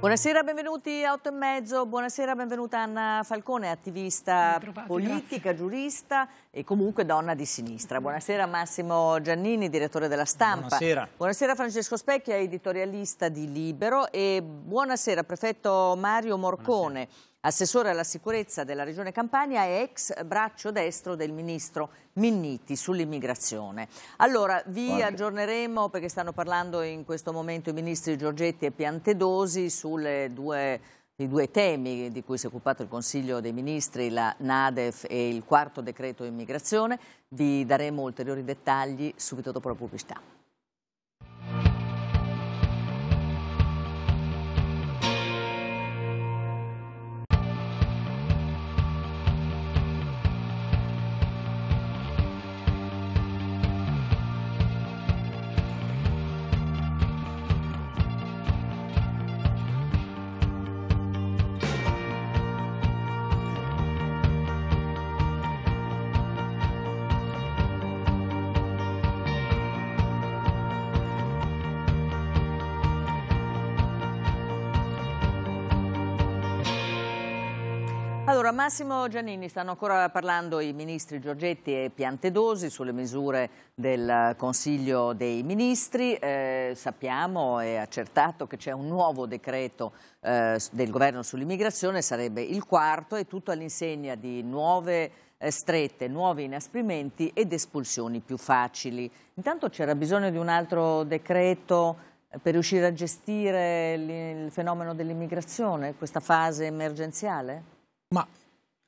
Buonasera, benvenuti a 8 e mezzo. Buonasera, benvenuta Anna Falcone, attivista trovate, politica, grazie. giurista e comunque donna di sinistra. Buonasera Massimo Giannini, direttore della stampa. Buonasera. buonasera Francesco Specchia, editorialista di Libero e buonasera prefetto Mario Morcone. Buonasera Assessore alla sicurezza della Regione Campania e ex braccio destro del ministro Minniti sull'immigrazione. Allora, vi Guarda. aggiorneremo perché stanno parlando in questo momento i ministri Giorgetti e Piantedosi sulle due i due temi di cui si è occupato il Consiglio dei Ministri, la NADEF e il quarto decreto immigrazione. Vi daremo ulteriori dettagli subito dopo la pubblicità. Allora, Massimo Giannini, stanno ancora parlando i ministri Giorgetti e Piantedosi sulle misure del Consiglio dei Ministri. Eh, sappiamo e accertato che c'è un nuovo decreto eh, del governo sull'immigrazione, sarebbe il quarto, e tutto all'insegna di nuove eh, strette, nuovi inasprimenti ed espulsioni più facili. Intanto c'era bisogno di un altro decreto eh, per riuscire a gestire il fenomeno dell'immigrazione, questa fase emergenziale? Ma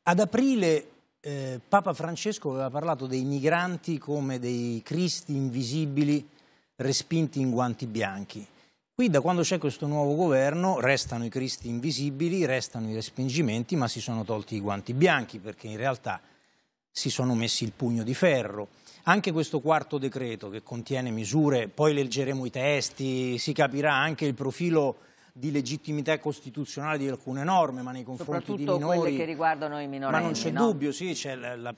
ad aprile eh, Papa Francesco aveva parlato dei migranti come dei cristi invisibili respinti in guanti bianchi. Qui da quando c'è questo nuovo governo restano i cristi invisibili, restano i respingimenti, ma si sono tolti i guanti bianchi perché in realtà si sono messi il pugno di ferro. Anche questo quarto decreto che contiene misure, poi leggeremo i testi, si capirà anche il profilo di legittimità costituzionale di alcune norme, ma nei confronti di minori... quelle che riguardano i minorenni, Ma non c'è no? dubbio, sì, la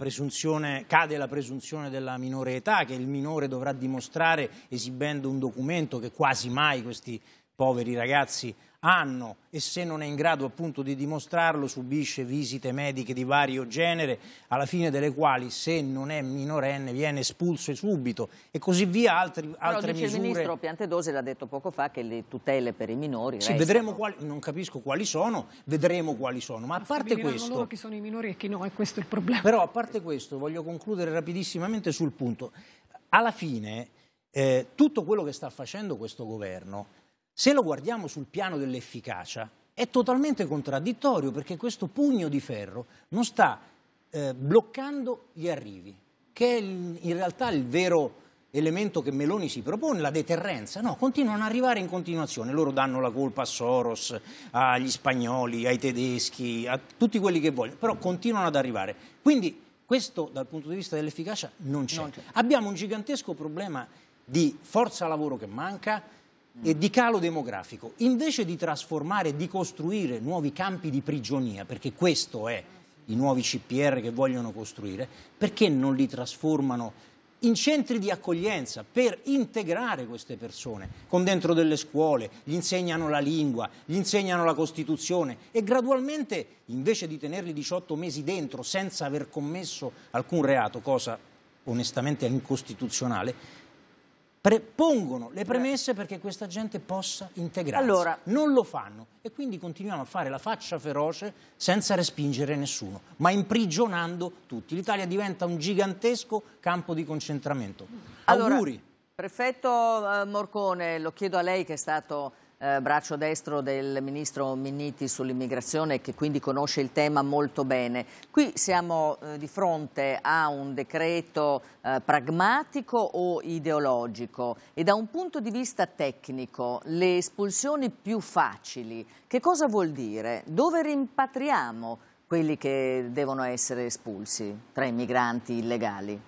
cade la presunzione della minore età, che il minore dovrà dimostrare esibendo un documento che quasi mai questi poveri ragazzi hanno e se non è in grado appunto di dimostrarlo subisce visite mediche di vario genere alla fine delle quali se non è minorenne viene espulso subito e così via altri, altre Però, misure. Il ministro Piantedose l'ha detto poco fa che le tutele per i minori Sì, vedremo Quali, non capisco quali sono, vedremo quali sono, ma a parte questo... loro chi sono i minori e chi no, e questo il problema. Però a parte questo voglio concludere rapidissimamente sul punto. Alla fine eh, tutto quello che sta facendo questo governo se lo guardiamo sul piano dell'efficacia, è totalmente contraddittorio perché questo pugno di ferro non sta eh, bloccando gli arrivi, che è in realtà il vero elemento che Meloni si propone, la deterrenza. No, continuano ad arrivare in continuazione. Loro danno la colpa a Soros, agli spagnoli, ai tedeschi, a tutti quelli che vogliono, però continuano ad arrivare. Quindi questo dal punto di vista dell'efficacia non c'è. Abbiamo un gigantesco problema di forza lavoro che manca, e di calo demografico, invece di trasformare, e di costruire nuovi campi di prigionia, perché questo è i nuovi CPR che vogliono costruire, perché non li trasformano in centri di accoglienza per integrare queste persone con dentro delle scuole, gli insegnano la lingua, gli insegnano la Costituzione e gradualmente invece di tenerli 18 mesi dentro senza aver commesso alcun reato, cosa onestamente incostituzionale, pre- pongono le eh. premesse perché questa gente possa integrarsi. Allora, non lo fanno e quindi continuiamo a fare la faccia feroce senza respingere nessuno, ma imprigionando tutti. L'Italia diventa un gigantesco campo di concentramento. Allora, Auguri. Prefetto eh, Morcone, lo chiedo a lei che è stato eh, braccio destro del ministro Minniti sull'immigrazione che quindi conosce il tema molto bene. Qui siamo eh, di fronte a un decreto eh, pragmatico o ideologico e da un punto di vista tecnico le espulsioni più facili che cosa vuol dire? Dove rimpatriamo quelli che devono essere espulsi tra i migranti illegali?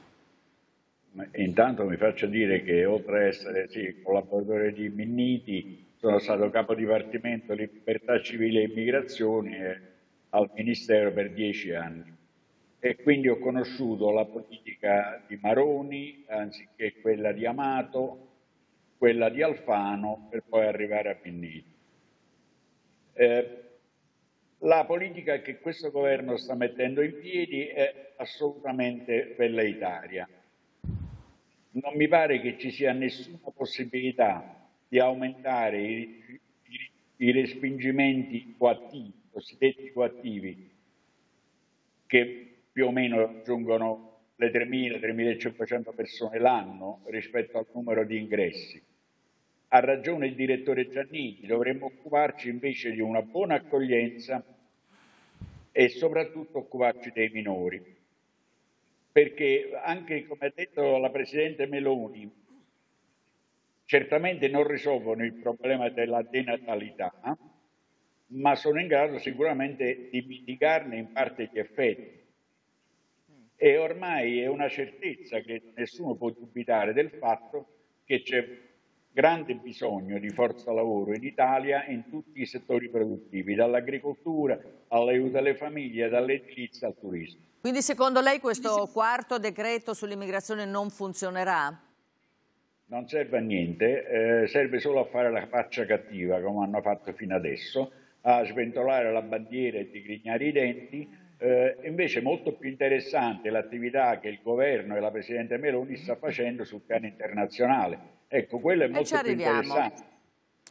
Intanto mi faccio dire che oltre a essere sì, collaboratore di Minniti, sono stato capo dipartimento libertà civile e immigrazione eh, al Ministero per dieci anni e quindi ho conosciuto la politica di Maroni anziché quella di Amato, quella di Alfano per poi arrivare a Pinnini. Eh, la politica che questo governo sta mettendo in piedi è assolutamente quella velleitaria. Non mi pare che ci sia nessuna possibilità di aumentare i, i, i respingimenti coattivi, cosiddetti coattivi, che più o meno raggiungono le 3.000-3.500 persone l'anno rispetto al numero di ingressi. Ha ragione il direttore Giannini, dovremmo occuparci invece di una buona accoglienza e soprattutto occuparci dei minori. Perché anche, come ha detto la Presidente Meloni, Certamente non risolvono il problema della denatalità, ma sono in grado sicuramente di mitigarne in parte gli effetti. E ormai è una certezza che nessuno può dubitare del fatto che c'è grande bisogno di forza lavoro in Italia in tutti i settori produttivi, dall'agricoltura all'aiuto alle famiglie, dall'edilizia al turismo. Quindi secondo lei questo quarto decreto sull'immigrazione non funzionerà? non serve a niente, eh, serve solo a fare la faccia cattiva come hanno fatto fino adesso, a sventolare la bandiera e digrignare i denti. Eh, invece è molto più interessante l'attività che il governo e la Presidente Meloni sta facendo sul piano internazionale. Ecco, quello è molto più interessante.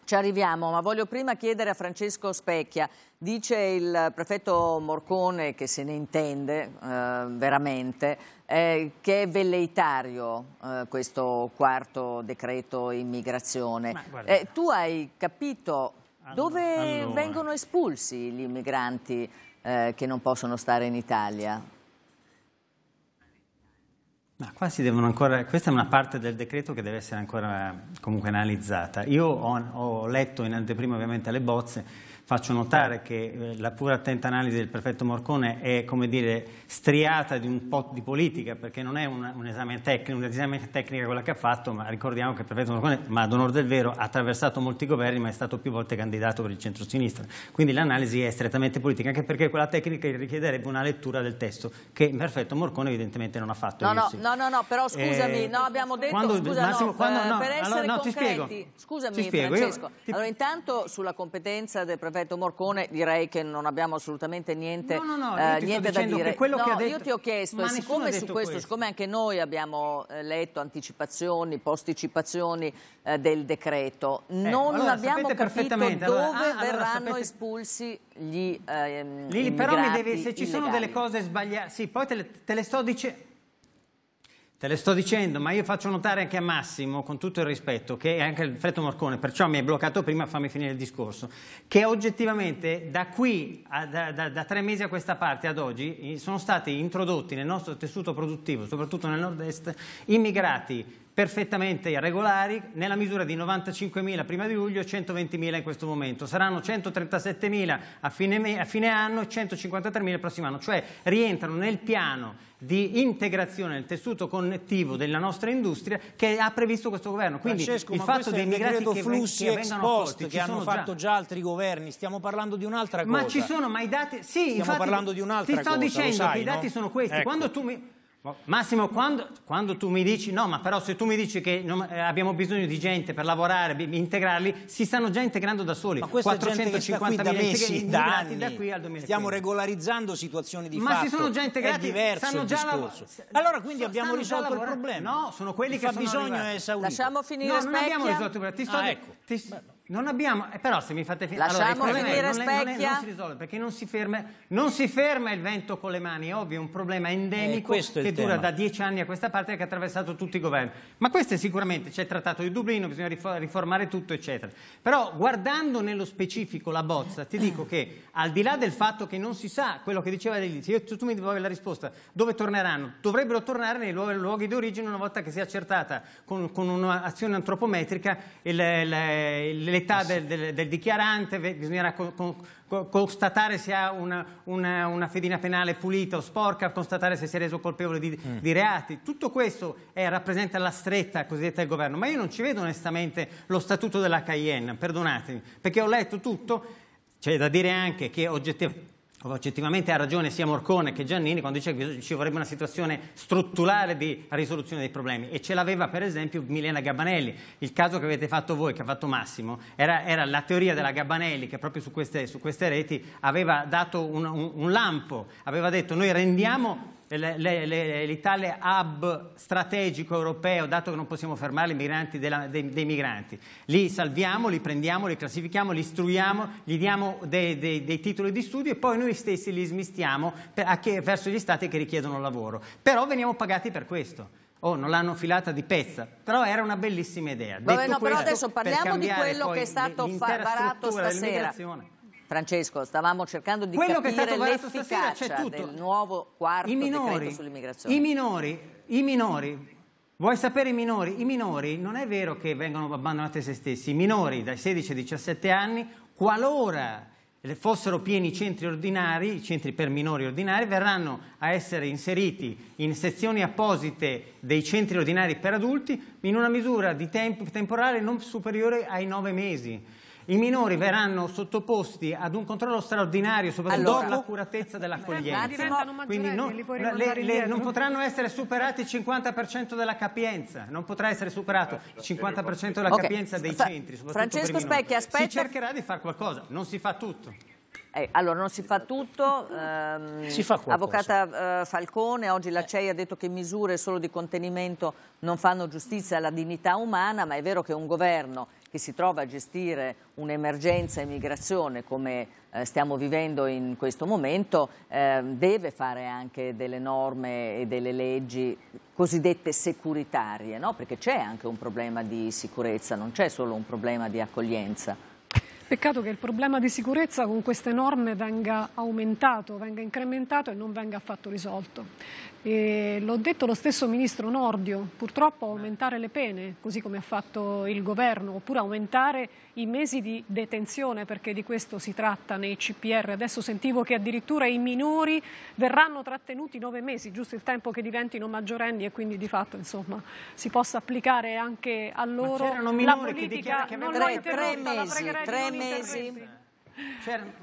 Ci arriviamo, ma voglio prima chiedere a Francesco Specchia. Dice il prefetto Morcone, che se ne intende eh, veramente, eh, che è velleitario eh, questo quarto decreto immigrazione. Ma, eh, tu hai capito dove allora. vengono espulsi gli immigranti eh, che non possono stare in Italia? Ma qua si devono ancora, questa è una parte del decreto che deve essere ancora comunque analizzata. Io ho, ho letto in anteprima ovviamente le bozze, Faccio notare che eh, la pura attenta analisi del prefetto Morcone è come dire, striata di un po' di politica, perché non è un, un esame tecnico, un'esame tecnica quella che ha fatto, ma ricordiamo che il prefetto Morcone, ma ad onore del vero, ha attraversato molti governi, ma è stato più volte candidato per il centro-sinistra. Quindi l'analisi è strettamente politica, anche perché quella tecnica richiederebbe una lettura del testo, che il prefetto Morcone evidentemente non ha fatto. No, no, sì. no, no, no, però eh, scusami, eh, no, abbiamo detto, quando, scusa, Massimo, eh, no, quando, no, per, essere per allora, no, concreti, ti spiego, scusami ti spiego, Francesco, io, ti... allora intanto sulla competenza del prefetto Perfetto, Morcone direi che non abbiamo assolutamente niente, no, no, no, eh, niente da dire. Che no, che detto... Io ti ho chiesto, e siccome, su questo, questo, siccome anche noi abbiamo eh, letto anticipazioni, posticipazioni eh, del decreto, eh, non allora, abbiamo capito dove ah, allora, verranno sapete... espulsi gli eh, Lili, però deve, se ci illegari. sono delle cose sbagliate, sì, poi te le, te le sto dicendo Te le sto dicendo, ma io faccio notare anche a Massimo, con tutto il rispetto, che è anche Alfredo Morcone, perciò mi hai bloccato prima, fammi finire il discorso, che oggettivamente da qui, a, da, da, da tre mesi a questa parte ad oggi, sono stati introdotti nel nostro tessuto produttivo, soprattutto nel nord-est, immigrati perfettamente irregolari nella misura di 95.000 prima di luglio e 120.000 in questo momento. Saranno 137.000 a fine, a fine anno e 153.000 il prossimo anno, cioè rientrano nel piano di integrazione del tessuto connettivo della nostra industria che ha previsto questo governo. Quindi Francesco, il fatto dei migrati che flussi che ex post accolti, che hanno fatto già. già. altri governi, stiamo parlando di un'altra cosa. Ma ci sono, ma i dati... Sì, stiamo infatti, parlando di un'altra cosa. Ti sto cosa, dicendo sai, che no? i dati sono questi. Ecco. Quando tu mi... Massimo, quando, quando, tu mi dici, no, ma però se tu mi dici che non, eh, abbiamo bisogno di gente per lavorare, b- integrarli, si stanno già integrando da soli. Ma questa 450 gente che sta qui da, mesi, da, da qui al 2015. Stiamo regolarizzando situazioni di ma fatto. Ma si sono già integrati, è stanno già discorso. La, allora quindi abbiamo risolto il problema. No, sono quelli il che hanno bisogno è esaurito. Lasciamo finire no, non abbiamo risolto il problema. Ti sto, ah, ecco. ti, non abbiamo, eh, però se mi fate finire... il problema finire non, specchia. Non, è, non si risolve perché non si, ferma, non si, ferma, il vento con le mani, è ovvio, è un problema endemico eh, che dura tema. da dieci anni a questa parte e che ha attraversato tutti i governi. Ma questo è sicuramente, c'è il trattato di Dublino, bisogna riformare tutto, eccetera. Però guardando nello specifico la bozza, ti dico che al di là del fatto che non si sa quello che diceva all'inizio, tu mi devi la risposta, dove torneranno? Dovrebbero tornare nei luoghi, luoghi d'origine una volta che sia accertata con, con un'azione antropometrica il, il, il nell'età eh del, del, del, dichiarante, bisognerà co, co, constatare se ha una, una, una, fedina penale pulita o sporca, constatare se si è reso colpevole di, mm. di reati. Tutto questo è, eh, rappresenta la stretta cosiddetta del governo, ma io non ci vedo onestamente lo statuto della Cayenne, perdonatemi, perché ho letto tutto, c'è da dire anche che oggettivamente oggettivamente ha ragione sia Morcone che Giannini quando dice che ci vorrebbe una situazione strutturale di risoluzione dei problemi e ce l'aveva per esempio Milena Gabanelli il caso che avete fatto voi, che ha fatto Massimo era, era la teoria della Gabanelli che proprio su queste, su queste reti aveva dato un, un, un lampo aveva detto noi rendiamo l'Italia hub strategico europeo, dato che non possiamo fermare i migranti della, dei, dei, migranti. Li salviamo, li prendiamo, li classifichiamo, li istruiamo, gli diamo dei, dei, dei titoli di studio e poi noi stessi li smistiamo per, che, verso gli stati che richiedono lavoro. Però veniamo pagati per questo. Oh, non l'hanno filata di pezza, però era una bellissima idea. Vabbè, no, questo, però adesso parliamo di quello che è stato varato stasera. Francesco, stavamo cercando di Quello capire l'efficacia del nuovo quarto I minori, sull'immigrazione. I minori, i minori, Vuoi sapere i minori? I minori non è vero che vengono abbandonati a se stessi. I minori dai 16 ai 17 anni, qualora fossero pieni i centri ordinari, i centri per minori ordinari, verranno a essere inseriti in sezioni apposite dei centri ordinari per adulti in una misura di tempo, temporale non superiore ai 9 mesi i minori verranno sottoposti ad un controllo straordinario, soprattutto allora, dopo l'accuratezza dell'accoglienza. Ah, Quindi non, le, le, non, potranno essere superati il 50% della capienza, non potrà essere superato eh, il 50% della okay. capienza dei Fra centri, Francesco Specchi, aspetta. Si cercherà di fare qualcosa, non si fa tutto. Eh, allora, non si fa tutto. Ehm, si fa avvocata eh, Falcone, oggi la CEI ha detto che misure solo di contenimento non fanno giustizia alla dignità umana, ma è vero che un governo che si trova a gestire un'emergenza immigrazione come eh, stiamo vivendo in questo momento eh, deve fare anche delle norme e delle leggi cosiddette securitarie, no? perché c'è anche un problema di sicurezza, non c'è solo un problema di accoglienza. Peccato che il problema di sicurezza con queste norme venga aumentato, venga incrementato e non venga affatto risolto. E l'ho detto lo stesso ministro Nordio, purtroppo aumentare le pene, così come ha fatto il governo, oppure aumentare i mesi di detenzione, perché di questo si tratta nei CPR. Adesso sentivo che addirittura i minori verranno trattenuti nove mesi, giusto il tempo che diventino maggiorenni e quindi di fatto insomma, si possa applicare anche a loro la politica che che non l'ho interrotta, mesi, tre mesi.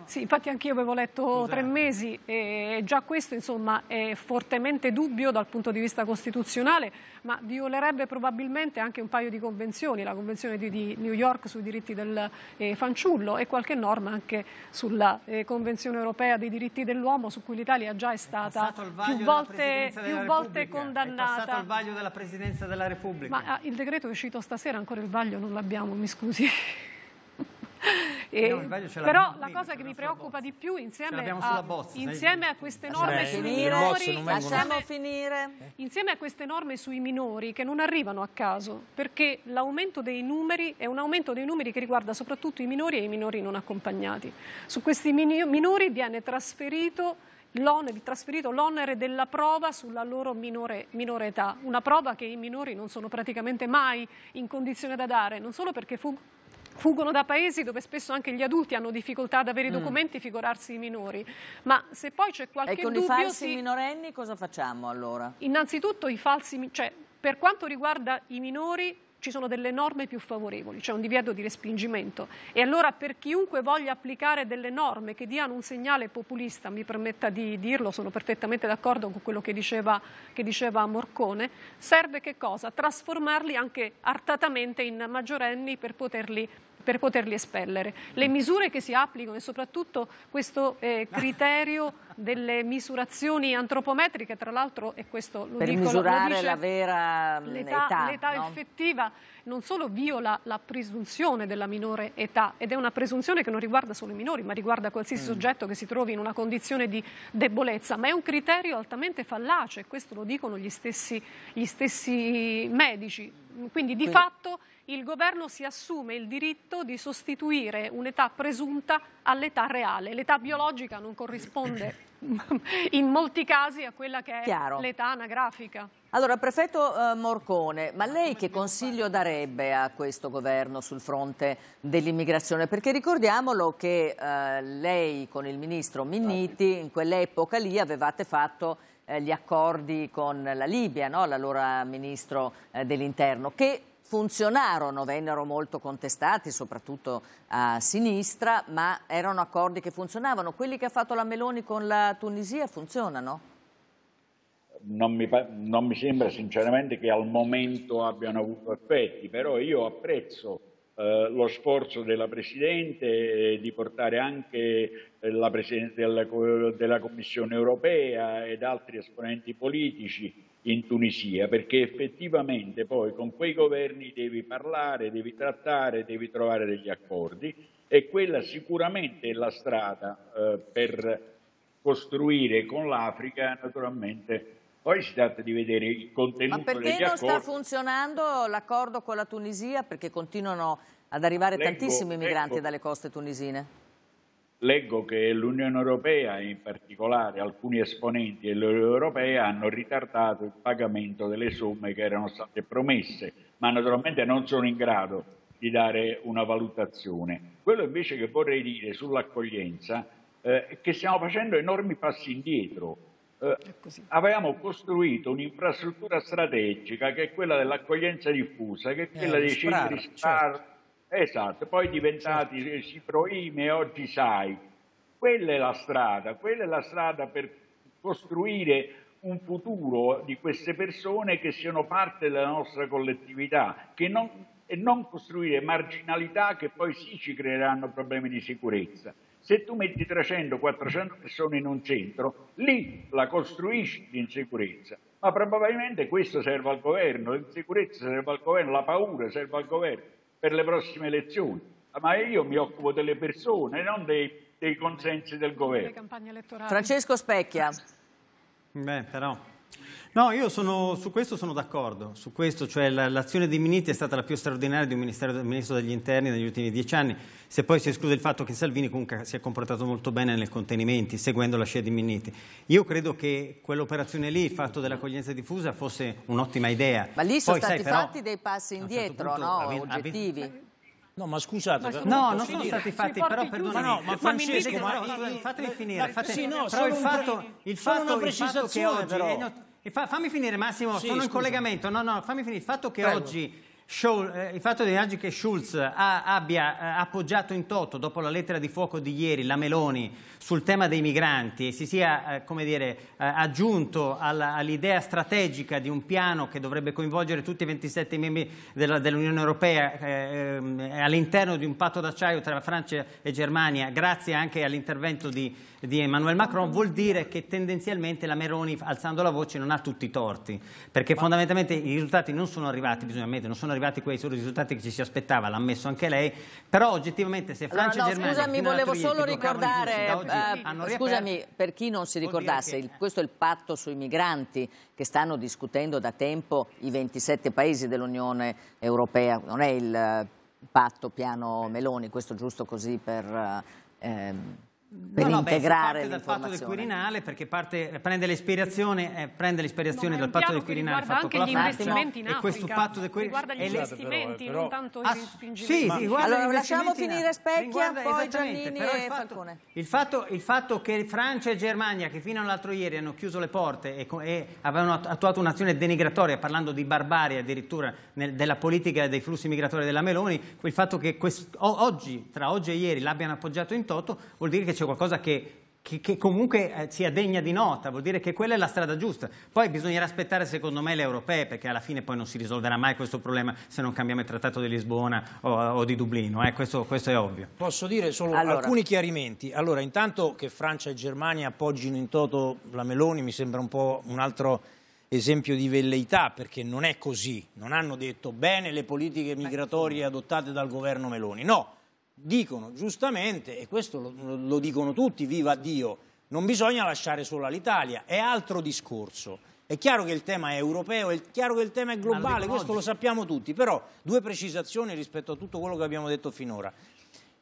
Sì, infatti anch'io avevo letto tre mesi e già questo insomma, è fortemente dubbio dal punto di vista costituzionale, ma violerebbe probabilmente anche un paio di convenzioni, la Convenzione di, di New York sui diritti del eh, fanciullo e qualche norma anche sulla eh, Convenzione europea dei diritti dell'uomo su cui l'Italia già è stata è più volte, più volte condannata. È passato il vaglio della Presidenza della Repubblica. Ma ah, il decreto è uscito stasera, ancora il vaglio non l'abbiamo, mi scusi. Eh, no, però la cosa che mi preoccupa bozza. di più insieme, a, bozza, insieme a, queste norme sui minori, insieme, insieme a queste norme sui minori che non arrivano a caso perché l'aumento dei numeri è un aumento dei numeri che riguarda soprattutto i minori e i minori non accompagnati. Su questi minori viene trasferito trasferito l'onere della prova sulla loro minore, minore, età, una prova che i minori non sono praticamente mai in condizione da dare, non solo perché fu fuggono da paesi dove spesso anche gli adulti hanno difficoltà ad avere i mm. documenti, mm. figurarsi i minori. Ma se poi c'è qualche dubbio... E con dubbio, i falsi si... minorenni cosa facciamo allora? Innanzitutto i falsi... Cioè, per quanto riguarda i minori ci sono delle norme più favorevoli, c'è cioè un divieto di respingimento. E allora per chiunque voglia applicare delle norme che diano un segnale populista, mi permetta di dirlo, sono perfettamente d'accordo con quello che diceva, che diceva Morcone, serve che cosa? Trasformarli anche artatamente in maggiorenni per poterli per poterli espellere. Le mm. misure che si applicano e soprattutto questo eh, ah. criterio delle misurazioni antropometriche, tra l'altro, e questo lo per dico, misurare lo dice, la vera mm, l'età, l'età no? effettiva, non solo viola la presunzione della minore età, ed è una presunzione che non riguarda solo i minori, ma riguarda qualsiasi mm. soggetto che si trovi in una condizione di debolezza, ma è un criterio altamente fallace, questo lo dicono gli stessi, gli stessi medici quindi di Quindi... fatto il governo si assume il diritto di sostituire un'età presunta all'età reale. L'età biologica non corrisponde in molti casi a quella che Chiaro. è l'età anagrafica. Allora, Prefetto eh, Morcone, ma lei che consiglio darebbe a questo governo sul fronte dell'immigrazione? Perché ricordiamolo che eh, lei con il ministro Minniti in quell'epoca lì avevate fatto eh, gli accordi con la Libia, no? l'allora ministro eh, dell'interno, che funzionarono, vennero molto contestati, soprattutto a sinistra, ma erano accordi che funzionavano. Quelli che ha fatto la Meloni con la Tunisia funzionano? Non mi, non mi sembra sinceramente che al momento abbiano avuto effetti, però io apprezzo eh, lo sforzo della Presidente di portare anche eh, la Presidente della, della Commissione europea ed altri esponenti politici in Tunisia, perché effettivamente poi con quei governi devi parlare, devi trattare, devi trovare degli accordi e quella sicuramente è la strada eh, per costruire con l'Africa naturalmente poi si tratta di vedere il contenuto Ma perché non accordi. sta funzionando l'accordo con la Tunisia? Perché continuano ad arrivare leggo, tantissimi migranti leggo, dalle coste tunisine. Leggo che l'Unione Europea, in particolare alcuni esponenti dell'Unione Europea, hanno ritardato il pagamento delle somme che erano state promesse, ma naturalmente non sono in grado di dare una valutazione. Quello invece che vorrei dire sull'accoglienza eh, è che stiamo facendo enormi passi indietro eh, avevamo costruito un'infrastruttura strategica che è quella dell'accoglienza diffusa, che è eh, quella eh, dei centri SPAR, certo. esatto, poi diventati certo. Ciproime eh, oggi SAI. Quella è la strada, quella è la strada per costruire un futuro di queste persone che siano parte della nostra collettività non, e non costruire marginalità che poi sì ci creeranno problemi di sicurezza. Se tu metti 300-400 persone in un centro, lì la costruisci l'insicurezza. Ma probabilmente questo serve al governo, l'insicurezza serve al governo, la paura serve al governo per le prossime elezioni. Ma io mi occupo delle persone, non dei, dei consensi del governo. Francesco Specchia. Beh, però No, io sono, su questo sono d'accordo, su questo, cioè l'azione dei Minniti è stata la più straordinaria di un ministro degli interni negli ultimi dieci anni, se poi si esclude il fatto che Salvini comunque si è comportato molto bene nel contenimento, seguendo la scia di Minniti. Io credo che quell'operazione lì, il fatto dell'accoglienza diffusa, fosse un'ottima idea. Ma lì sono stati sai, fatti però, dei passi certo indietro, certo punto, no? Obiettivi. No, ma scusate, ma no, non sono stati fatti, però perdonami. no, ma Francesco, ma, fatemi finire, però il fatto, il fatto, che oggi però. Eh, no, fa, fammi finire Massimo, sì, sono scusa. in collegamento. No, no, fammi finire il fatto che Prego. oggi Schulz, eh, il fatto di oggi che Schulz ha, abbia eh, appoggiato in toto dopo la lettera di fuoco di ieri la Meloni sul tema dei migranti si sia eh, dire, eh, aggiunto all'idea all strategica di un piano che dovrebbe coinvolgere tutti i 27 membri dell'Unione dell Europea eh, ehm, eh, all'interno di un patto d'acciaio tra Francia e Germania, grazie anche all'intervento di, di Emmanuel Macron, vuol dire che tendenzialmente la Meroni, alzando la voce, non ha tutti i torti, perché fondamentalmente i risultati non sono arrivati, bisogna ammettere, non sono arrivati quei risultati che ci si aspettava, l'ha ammesso anche lei, però oggettivamente se Francia e allora, no, Germania... Scusami, volevo solo ricordare eh, scusami, per chi non si ricordasse, il, eh. questo è il patto sui migranti che stanno discutendo da tempo i 27 paesi dell'Unione Europea, non è il eh, patto piano Meloni, questo giusto così per... Eh, ehm, per no, integrare beh, dal patto del Quirinale perché parte, prende l'ispirazione, eh, prende l'ispirazione dal patto del Quirinale fatto anche gli investimenti in Africa, e questo patto del Quirinale riguarda gli investimenti, però, non tanto ass- i respingimenti. Sì, sì, allora lasciamo finire Specchia, poi Giannini e il fatto, il fatto, il fatto che Francia e Germania che fino all'altro ieri hanno chiuso le porte e, e avevano attuato un'azione denigratoria parlando di barbarie addirittura nel, della politica dei flussi migratori della Meloni, il fatto che quest, oggi, tra oggi e ieri l'abbiano appoggiato in toto vuol dire che c'è dice qualcosa che che, che, comunque eh, sia degna di nota, vuol dire che quella è la strada giusta. Poi bisognerà aspettare, secondo me, le europee, perché alla fine poi non si risolverà mai questo problema se non cambiamo il Trattato di Lisbona o, o di Dublino, eh, questo, questo, è ovvio. Posso dire solo allora. alcuni chiarimenti. Allora, intanto che Francia e Germania appoggino in toto la Meloni mi sembra un po' un altro esempio di velleità, perché non è così. Non hanno detto bene le politiche migratorie adottate dal governo Meloni. No, dicono giustamente, e questo lo, lo dicono tutti, viva Dio, non bisogna lasciare sola l'Italia, è altro discorso. È chiaro che il tema è europeo, è chiaro che il tema è globale, questo lo sappiamo tutti, però due precisazioni rispetto a tutto quello che abbiamo detto finora.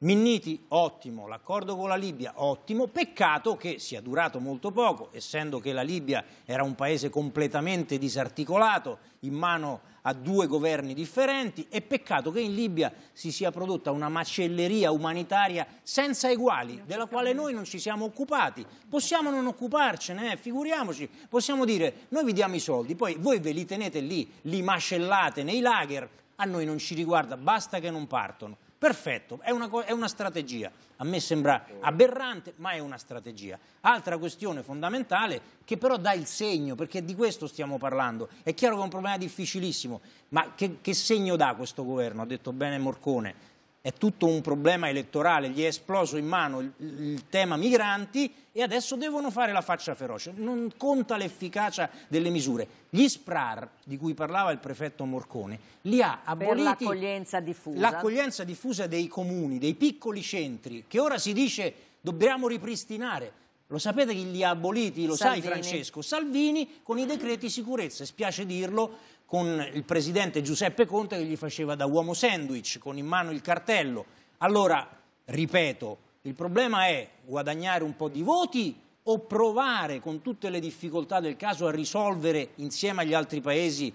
Minniti ottimo, l'accordo con la Libia ottimo, peccato che sia durato molto poco, essendo che la Libia era un paese completamente disarticolato, in mano a due governi differenti e peccato che in Libia si sia prodotta una macelleria umanitaria senza eguali, della quale noi non ci siamo occupati. Possiamo non occuparcene, eh, figuriamoci, possiamo dire noi vi diamo i soldi, poi voi ve li tenete lì, li macellate nei lager, a noi non ci riguarda, basta che non partono. Perfetto, è una, è una strategia. A me sembra aberrante, ma è una strategia. Altra questione fondamentale che però dà il segno, perché di questo stiamo parlando. È chiaro che è un problema difficilissimo, ma che, che segno dà questo governo? Ha detto bene Morcone è tutto un problema elettorale, gli è esploso in mano il, il, tema migranti e adesso devono fare la faccia feroce, non conta l'efficacia delle misure. Gli SPRAR, di cui parlava il prefetto Morcone, li ha aboliti... l'accoglienza diffusa. L'accoglienza diffusa dei comuni, dei piccoli centri, che ora si dice dobbiamo ripristinare. Lo sapete chi li ha aboliti? Lo Salvini. sai Francesco? Salvini con i decreti sicurezza, spiace dirlo, con il presidente Giuseppe Conte che gli faceva da uomo sandwich, con in mano il cartello. Allora, ripeto, il problema è guadagnare un po' di voti o provare con tutte le difficoltà del caso a risolvere insieme agli altri paesi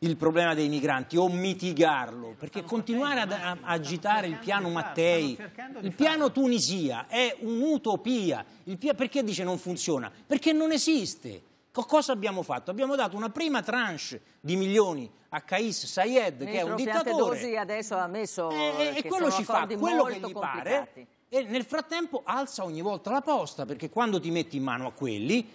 il problema dei migranti o mitigarlo, perché continuare ad agitare il piano Mattei, il piano Tunisia è un'utopia, perché dice non funziona? Perché non esiste cosa abbiamo fatto? Abbiamo dato una prima tranche di milioni a Kais Sayed, Ministro, che è un dittatore. adesso ha messo e, e quello ci fa quello che gli pare. E nel frattempo alza ogni volta la posta, perché quando ti metti in mano a quelli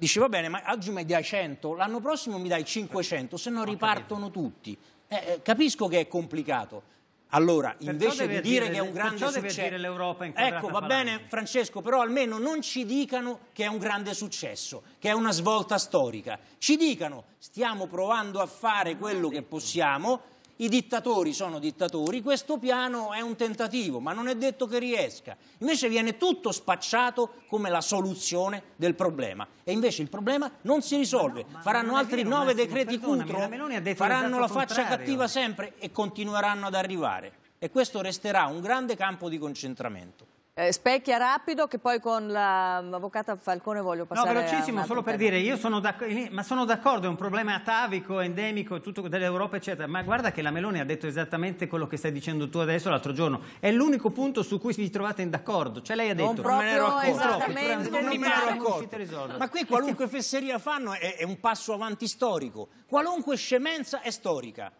dici va bene, ma oggi mi dai 100, l'anno prossimo mi dai 500, se no ripartono tutti. Eh, eh, capisco che è complicato, allora, perciò invece di dire, dire, che è un grande successo, dire l'Europa in ecco, va bene, palante. Francesco, però almeno non ci dicano che è un grande successo, che è una svolta storica. Ci dicano stiamo provando a fare quello che possiamo i dittatori sono dittatori, questo piano è un tentativo, ma non è detto che riesca. Invece viene tutto spacciato come la soluzione del problema e invece il problema non si risolve. no, Faranno altri vero, nove decreti contro, faranno la faccia contrario. cattiva sempre e continueranno ad arrivare. E questo resterà un grande campo di concentramento eh, specchia rapido che poi con l'avvocata mm, Falcone voglio passare. No, velocissimo, solo per dire, io sono eh, ma sono d'accordo, è un problema atavico, endemico, tutto dell'Europa, eccetera, ma guarda che la Meloni ha detto esattamente quello che stai dicendo tu adesso l'altro giorno, è l'unico punto su cui vi trovate in d'accordo, cioè lei ha detto... Non, non me ne ero accorto, non me ne ero accorto. Ma qui qualunque fesseria fanno è, è un passo avanti storico, qualunque scemenza è storica.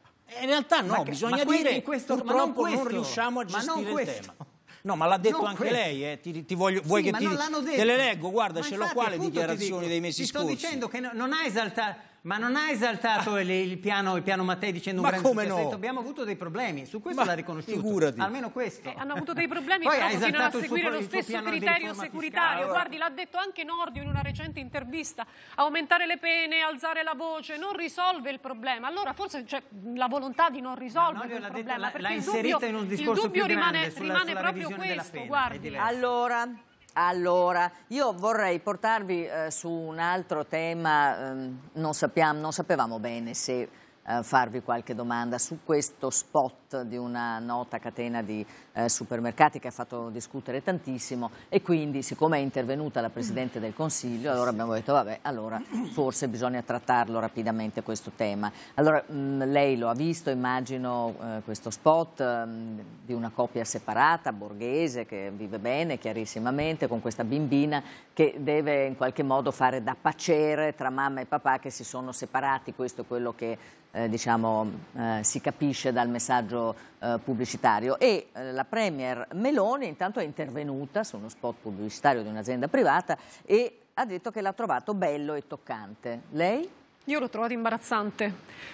In realtà no, che, bisogna dire che purtroppo non, questo, non riusciamo a gestire il tema. No, ma l'ha detto non anche questo. lei, eh. ti, ti voglio, vuoi sì, che ti, te le leggo, guarda, ma ce l'ho qua le dichiarazioni dico, dei mesi ti scorsi. Sto dicendo che non ha esaltato ma non ha esaltato ah. il, piano, il, piano, Mattei dicendo un Ma grande come successo. No? Abbiamo avuto dei problemi, su questo l'ha riconosciuto. Figurati. Almeno questo. Eh, hanno avuto dei problemi, Poi però continuano a seguire suo, lo stesso criterio securitario. Guardi, l'ha detto anche Nordio in una recente intervista. Aumentare le pene, alzare la voce, non risolve il problema. Allora forse c'è cioè, la volontà di non risolvere il problema. L'ha inserita in un discorso il dubbio rimane, sulla, rimane sulla proprio questo, guardi. Allora... Allora, io vorrei portarvi eh, su un altro tema, eh, non, sappiamo, non, sapevamo bene se eh, farvi qualche domanda su questo spot di una nota catena di eh, supermercati che ha fatto discutere tantissimo e quindi siccome è intervenuta la Presidente del Consiglio allora abbiamo detto vabbè allora forse bisogna trattarlo rapidamente questo tema. Allora mh, mm, lei lo ha visto immagino eh, questo spot mh, mm, di una coppia separata borghese che vive bene chiarissimamente con questa bimbina che deve in qualche modo fare da pacere tra mamma e papà che si sono separati, questo è quello che eh, diciamo, eh, si capisce dal messaggio eh, pubblicitario e eh, la la Premier Meloni intanto è intervenuta su uno spot pubblicitario di un'azienda privata e ha detto che l'ha trovato bello e toccante. Lei? Io l'ho trovato imbarazzante,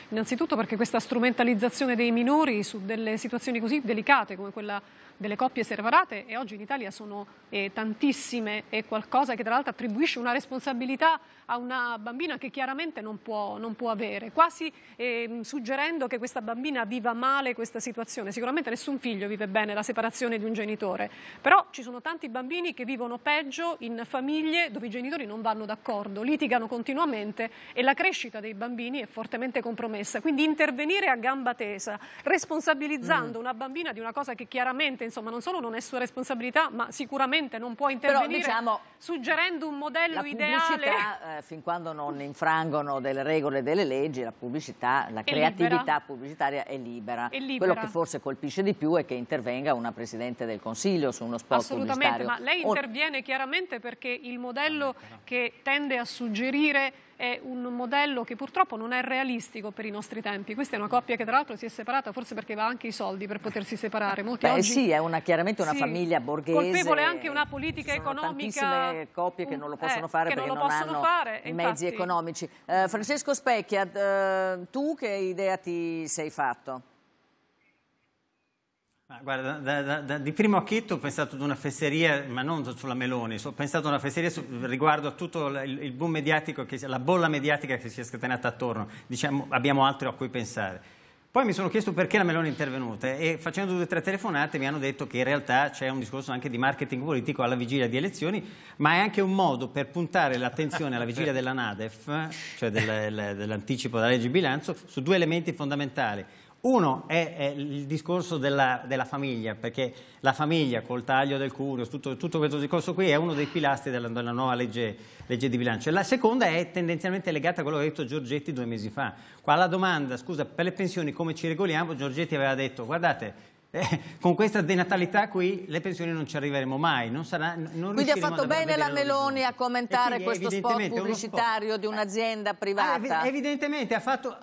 innanzitutto perché questa strumentalizzazione dei minori su delle situazioni così delicate come quella delle coppie separate e oggi in Italia sono eh, tantissime e qualcosa che tra l'altro attribuisce una responsabilità a una bambina che chiaramente non può, non può avere, quasi eh, suggerendo che questa bambina viva male questa situazione. Sicuramente nessun figlio vive bene la separazione di un genitore, però ci sono tanti bambini che vivono peggio in famiglie dove i genitori non vanno d'accordo, litigano continuamente e la crescita dei bambini è fortemente compromessa. Quindi intervenire a gamba tesa, responsabilizzando mm. una bambina di una cosa che chiaramente insomma, non solo non è sua responsabilità, ma sicuramente non può intervenire Però, diciamo, suggerendo un modello ideale. La Eh, fin quando non infrangono delle regole e delle leggi, la pubblicità, la è creatività libera. pubblicitaria è libera. è libera. Quello che forse colpisce di più è che intervenga una Presidente del Consiglio su uno spot Assolutamente, pubblicitario. ma lei interviene chiaramente perché il modello che tende a suggerire è un modello che purtroppo non è realistico per i nostri tempi. Questa è una coppia che tra l'altro si è separata forse perché va anche i soldi per potersi separare. Molti Beh oggi, sì, è una, chiaramente una sì, famiglia borghese. Colpevole anche una politica economica. tantissime coppie che non lo possono eh, fare perché non, non hanno fare, i mezzi infatti... economici. Eh, Francesco Specchia, eh, tu che idea ti sei fatto? Ah, guarda, da, da, da, di primo acchito ho pensato ad una fesseria, ma non sulla Meloni, ho pensato ad una fesseria su, riguardo a tutto il, il boom mediatico, che, la bolla mediatica che si è scatenata attorno. Diciamo, abbiamo altro a cui pensare. Poi mi sono chiesto perché la Meloni è intervenuta e facendo due o tre telefonate mi hanno detto che in realtà c'è un discorso anche di marketing politico alla vigilia di elezioni, ma è anche un modo per puntare l'attenzione alla vigilia della NADEF, cioè dell'anticipo della legge di bilancio, su due elementi fondamentali. Uno è, è il discorso della, della, famiglia, perché la famiglia col taglio del cuneo, tutto, tutto, questo discorso qui è uno dei pilastri della, della nuova legge, legge, di bilancio. La seconda è tendenzialmente legata a quello che ha detto Giorgetti due mesi fa. Qua alla domanda, scusa, per le pensioni come ci regoliamo, Giorgetti aveva detto, guardate, eh, con questa denatalità qui le pensioni non ci arriveremo mai. Non sarà, non Quindi ha fatto bene la Meloni a commentare questo spot pubblicitario spot. di un'azienda ah, privata. Ah, evidentemente ha fatto,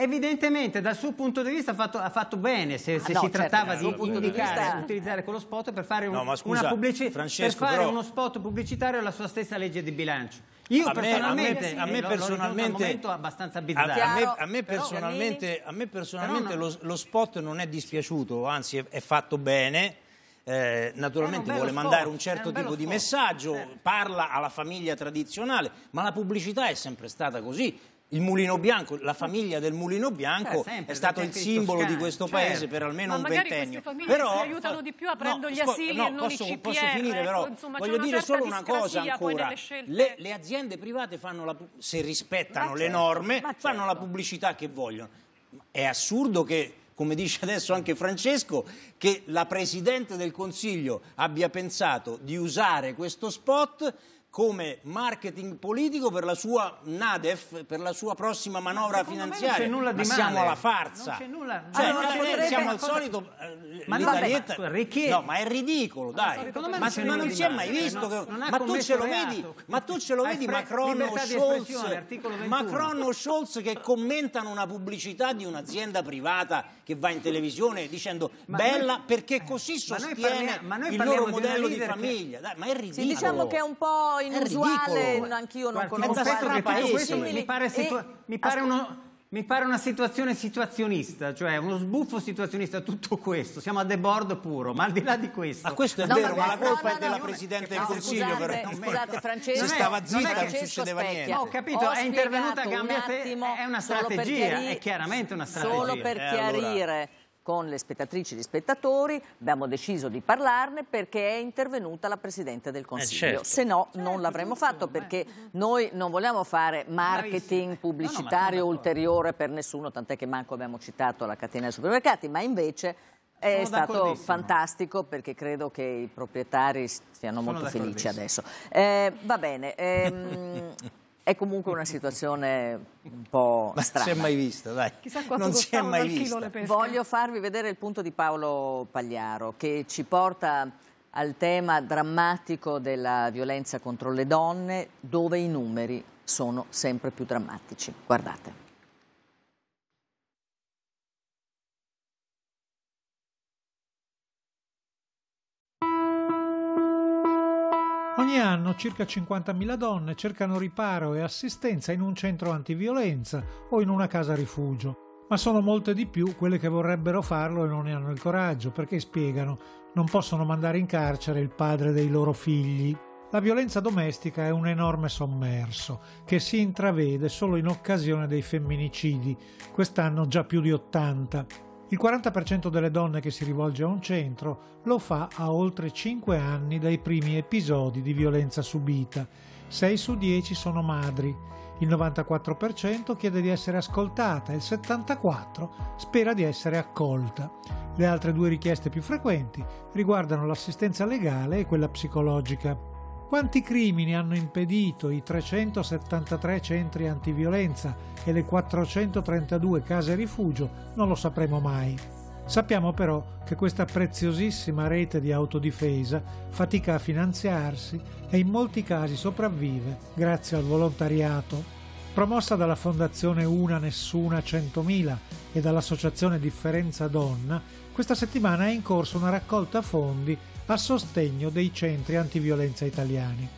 Evidentemente dal suo punto di vista ha fatto, ha fatto bene se, ah, se no, si certo, trattava eh, di indicare, vista... utilizzare quello spot per fare, un, no, scusa, pubblici... per fare però... uno spot pubblicitario alla sua stessa legge di bilancio. Io a personalmente, me, a me, a me personalmente, lo, lo abbastanza bizzarro. A, me, a me personalmente, a me eh, personalmente lo, lo, spot non è dispiaciuto, anzi è, è fatto bene. Eh, naturalmente vuole sport, mandare un certo un tipo sport. di messaggio, eh. parla alla famiglia tradizionale, ma la pubblicità è sempre stata così il mulino bianco, la famiglia del mulino bianco eh, sempre, è stato il simbolo di questo certo. paese per almeno Ma un ventennio. Però si aiutano di più aprendo no, gli asili no, posso, CPR, posso, finire però, ecco, insomma, voglio dire solo una cosa ancora. Le, le, aziende private fanno la, se rispettano certo, le norme, certo. fanno la certo. pubblicità che vogliono. È assurdo che come dice adesso anche Francesco, che la Presidente del Consiglio abbia pensato di usare questo spot come marketing politico per la sua NADEF, per la sua prossima manovra finanziaria. non c'è nulla di ma siamo male. alla farsa. Non c'è nulla. Cioè, allora cioè, potrebbe... siamo al solito ma eh, l'italietta... Ma, perché... no, ma è ridicolo, dai. Ma, non, ma non si è mai visto che... ma, tu ce lo vedi, ma tu ce lo vedi Macron o Scholz, Scholz che commentano una pubblicità di un'azienda privata che va in televisione dicendo bella perché eh, così sostiene il loro modello di, famiglia. Dai, ma è diciamo ridicolo. diciamo che è un po' inusuale, anch'io non conosco altri paesi. Mi pare, situa- e... mi pare uno... Mi pare una situazione situazionista, cioè uno sbuffo situazionista, tutto questo. Siamo a debordo puro, ma al di là di questo. Ma questo è no, vero, ma, la colpa no, è della no, Presidente del Consiglio. Scusate, per... scusate Francesco. Si stava zitta, non, non succedeva Specchia. niente. Ho capito, Ho è intervenuta, cambia un attimo, te. È una strategia, chiari... è chiaramente una strategia. Solo per chiarire. Eh, allora con le spettatrici e gli spettatori, abbiamo deciso di parlarne perché è intervenuta la Presidente del Consiglio, eh certo. se no certo, non l'avremmo fatto perché mm-hmm. noi non vogliamo fare marketing pubblicitario no, no, ulteriore per nessuno, tant'è che manco abbiamo citato la catena dei supermercati, ma invece... È stato fantastico perché credo che i proprietari stiano Sono molto felici adesso. Eh, va bene. Ehm, È comunque una situazione un po' strana. Non si è mai vista, dai. Chissà quanto non si è mai vista. Voglio farvi vedere il punto di Paolo Pagliaro che ci porta al tema drammatico della violenza contro le donne dove i numeri sono sempre più drammatici. Guardate. Ogni anno circa 50.000 donne cercano riparo e assistenza in un centro antiviolenza o in una casa rifugio ma sono molte di più quelle che vorrebbero farlo e non ne hanno il coraggio, perché spiegano non possono mandare in carcere il padre dei loro figli. La violenza domestica è un enorme sommerso che si intravede solo in occasione dei femminicidi, quest'anno già più di 80. Il 40% delle donne che si rivolge a un centro lo fa a oltre 5 anni dai primi episodi di violenza subita. 6 su 10 sono madri. Il 94% chiede di essere ascoltata e il 74% spera di essere accolta. Le altre due richieste più frequenti riguardano l'assistenza legale e quella psicologica. Quanti crimini hanno impedito i 373 centri antiviolenza e le 432 case rifugio non lo sapremo mai. Sappiamo però che questa preziosissima rete di autodifesa fatica a finanziarsi e in molti casi sopravvive grazie al volontariato. Promossa dalla Fondazione Una Nessuna 100.000 e dall'Associazione Differenza Donna, questa settimana è in corso una raccolta fondi a sostegno dei centri antiviolenza italiani.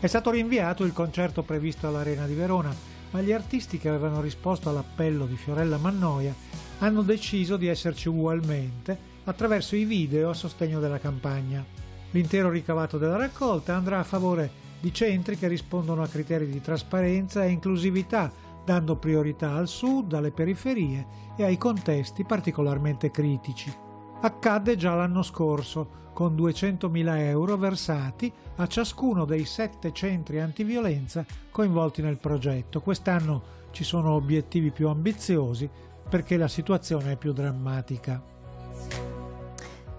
È stato rinviato il concerto previsto all'Arena di Verona, ma gli artisti che avevano risposto all'appello di Fiorella Mannoia hanno deciso di esserci ugualmente attraverso i video a sostegno della campagna. L'intero ricavato della raccolta andrà a favore di centri che rispondono a criteri di trasparenza e inclusività, dando priorità al sud, alle periferie e ai contesti particolarmente critici accadde già l'anno scorso, con 200.000 euro versati a ciascuno dei sette centri antiviolenza coinvolti nel progetto. Quest'anno ci sono obiettivi più ambiziosi perché la situazione è più drammatica.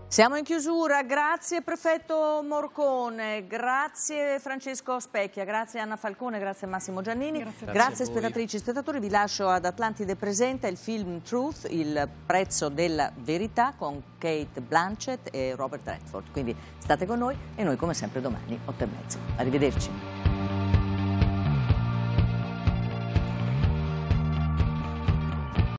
Siamo in chiusura, grazie prefetto Morcone, grazie Francesco Specchia, grazie Anna Falcone, grazie Massimo Giannini, grazie, grazie, grazie spettatrici e spettatori, vi lascio ad Atlantide Presenta il film Truth, il prezzo della verità con Kate Blanchett e Robert Redford, quindi state con noi e noi come sempre domani 8 e mezzo, arrivederci.